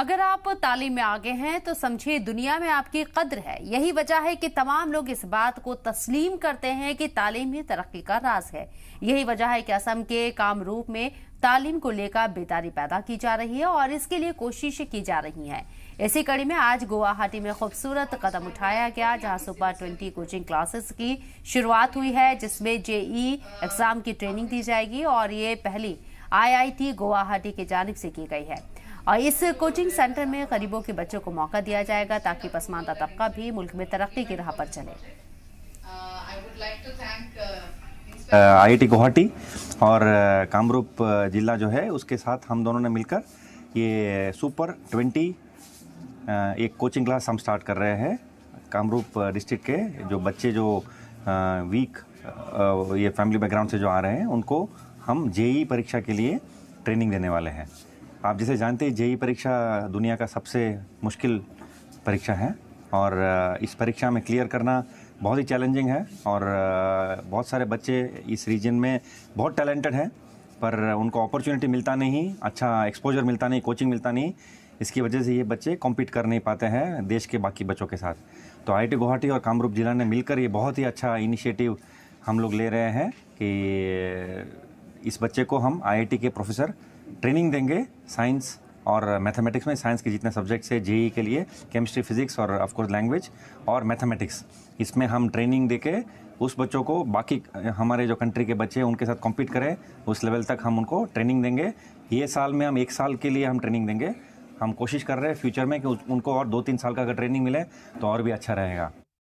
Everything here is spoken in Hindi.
अगर आप तालीम में आगे हैं तो समझिए दुनिया में आपकी कद्र है यही वजह है कि तमाम लोग इस बात को तस्लीम करते हैं कि तालीम ही तरक्की का राज है यही वजह है कि असम के कामरूप में तालीम को लेकर बेदारी पैदा की जा रही है और इसके लिए कोशिशें की जा रही हैं इसी कड़ी में आज गुवाहाटी में खूबसूरत कदम उठाया गया जहां सुपर ट्वेंटी कोचिंग क्लासेस की शुरुआत हुई है जिसमें जेई एग्जाम की ट्रेनिंग दी जाएगी और ये पहली आईआईटी गुवाहाटी की जानब से की गई है और इस कोचिंग सेंटर में गरीबों के बच्चों को मौका दिया जाएगा ताकि पसमानदा तबका भी मुल्क में तरक्की की राह पर चले आई टी गुवाहाटी और कामरूप जिला जो है उसके साथ हम दोनों ने मिलकर ये सुपर ट्वेंटी एक कोचिंग क्लास हम स्टार्ट कर रहे हैं कामरूप डिस्ट्रिक्ट के जो बच्चे जो वीक ये फैमिली बैकग्राउंड से जो आ रहे हैं उनको हम जेई परीक्षा के लिए ट्रेनिंग देने वाले हैं आप जैसे जानते हैं जेई परीक्षा दुनिया का सबसे मुश्किल परीक्षा है और इस परीक्षा में क्लियर करना बहुत ही चैलेंजिंग है और बहुत सारे बच्चे इस रीजन में बहुत टैलेंटेड हैं पर उनको अपॉर्चुनिटी मिलता नहीं अच्छा एक्सपोजर मिलता नहीं कोचिंग मिलता नहीं इसकी वजह से ये बच्चे कॉम्पीट कर नहीं पाते हैं देश के बाकी बच्चों के साथ तो आई गुवाहाटी और कामरूप ज़िला ने मिलकर ये बहुत ही अच्छा इनिशिएटिव हम लोग ले रहे हैं कि इस बच्चे को हम आईआईटी के प्रोफेसर ट्रेनिंग देंगे साइंस और मैथमेटिक्स में साइंस के जितने सब्जेक्ट्स है जेई के लिए केमिस्ट्री फिजिक्स और ऑफकोर्स लैंग्वेज और मैथमेटिक्स इसमें हम ट्रेनिंग दे के उस बच्चों को बाकी हमारे जो कंट्री के बच्चे हैं उनके साथ कॉम्पीट करें उस लेवल तक हम उनको ट्रेनिंग देंगे ये साल में हम एक साल के लिए हम ट्रेनिंग देंगे हम कोशिश कर रहे हैं फ्यूचर में कि उनको और दो तीन साल का अगर ट्रेनिंग मिले तो और भी अच्छा रहेगा